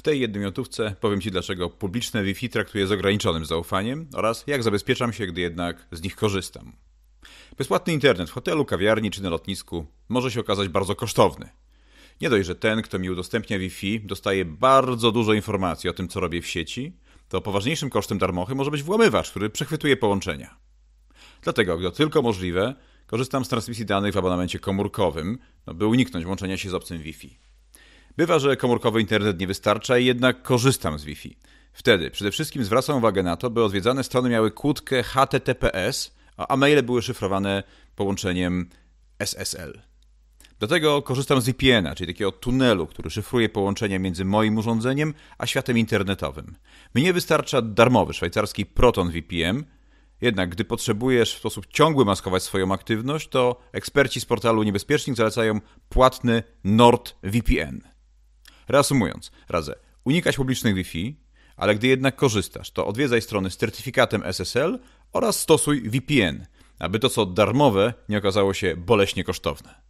W tej jednominutówce powiem Ci, dlaczego publiczne Wi-Fi traktuję z ograniczonym zaufaniem oraz jak zabezpieczam się, gdy jednak z nich korzystam. Bezpłatny internet w hotelu, kawiarni czy na lotnisku może się okazać bardzo kosztowny. Nie dość, że ten, kto mi udostępnia Wi-Fi, dostaje bardzo dużo informacji o tym, co robię w sieci, to poważniejszym kosztem darmochy może być włamywacz, który przechwytuje połączenia. Dlatego, gdy tylko możliwe, korzystam z transmisji danych w abonamencie komórkowym, no by uniknąć łączenia się z obcym Wi-Fi. Bywa, że komórkowy internet nie wystarcza i jednak korzystam z Wi-Fi. Wtedy przede wszystkim zwracam uwagę na to, by odwiedzane strony miały kłódkę HTTPS, a maile były szyfrowane połączeniem SSL. Do tego korzystam z VPN-a, czyli takiego tunelu, który szyfruje połączenia między moim urządzeniem a światem internetowym. Mnie wystarcza darmowy szwajcarski Proton VPN, jednak gdy potrzebujesz w sposób ciągły maskować swoją aktywność, to eksperci z portalu Niebezpiecznik zalecają płatny NordVPN. Reasumując, radzę unikać publicznych Wi-Fi, ale gdy jednak korzystasz, to odwiedzaj strony z certyfikatem SSL oraz stosuj VPN, aby to co darmowe nie okazało się boleśnie kosztowne.